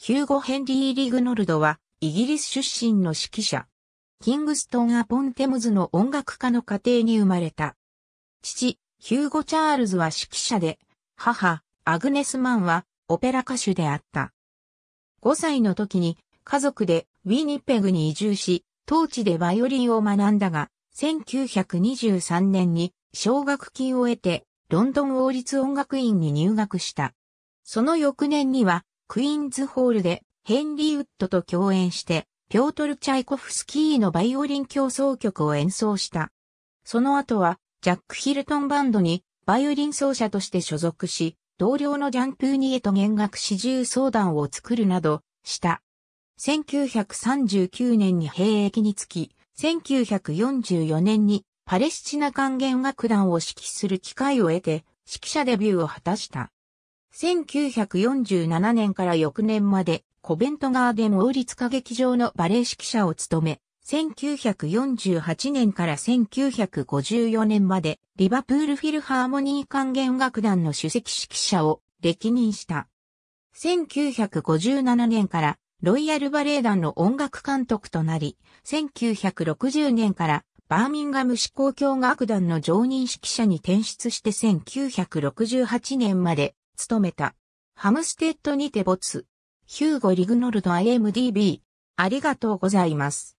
ヒューゴ・ヘンリー・リグノルドは、イギリス出身の指揮者。キングストン・アポン・テムズの音楽家の家庭に生まれた。父、ヒューゴ・チャールズは指揮者で、母、アグネス・マンはオペラ歌手であった。5歳の時に家族でウィニペグに移住し、当地でバイオリンを学んだが、1923年に奨学金を得て、ロンドン王立音楽院に入学した。その翌年には、クイーンズホールでヘンリー・ウッドと共演して、ピョートル・チャイコフスキーのバイオリン競争曲を演奏した。その後は、ジャック・ヒルトンバンドにバイオリン奏者として所属し、同僚のジャン・プーニエと弦楽四重相談を作るなど、した。1939年に兵役につき、1944年にパレスチナ管元楽団を指揮する機会を得て、指揮者デビューを果たした。1947年から翌年まで、コベントガーデン王立歌劇場のバレエ指揮者を務め、1948年から1954年まで、リバプールフィルハーモニー管弦楽団の首席指揮者を歴任した。1957年から、ロイヤルバレエ団の音楽監督となり、1960年からバーミンガム市公共楽団の常任指揮者に転出して1968年まで務めた。ハムステッドにて没。ヒューゴ・リグノルド IMDB。ありがとうございます。